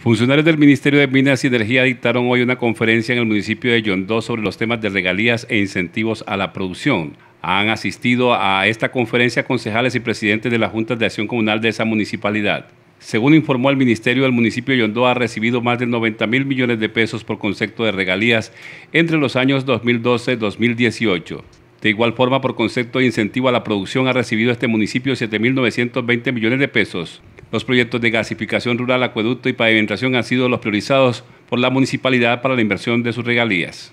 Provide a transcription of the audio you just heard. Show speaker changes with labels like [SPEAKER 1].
[SPEAKER 1] Funcionarios del Ministerio de Minas y Energía dictaron hoy una conferencia en el municipio de Yondó sobre los temas de regalías e incentivos a la producción. Han asistido a esta conferencia concejales y presidentes de la juntas de acción comunal de esa municipalidad. Según informó el Ministerio, el municipio de Yondó ha recibido más de 90 mil millones de pesos por concepto de regalías entre los años 2012 y 2018. De igual forma, por concepto de incentivo a la producción, ha recibido este municipio 7.920 millones de pesos. Los proyectos de gasificación rural, acueducto y pavimentación han sido los priorizados por la municipalidad para la inversión de sus regalías.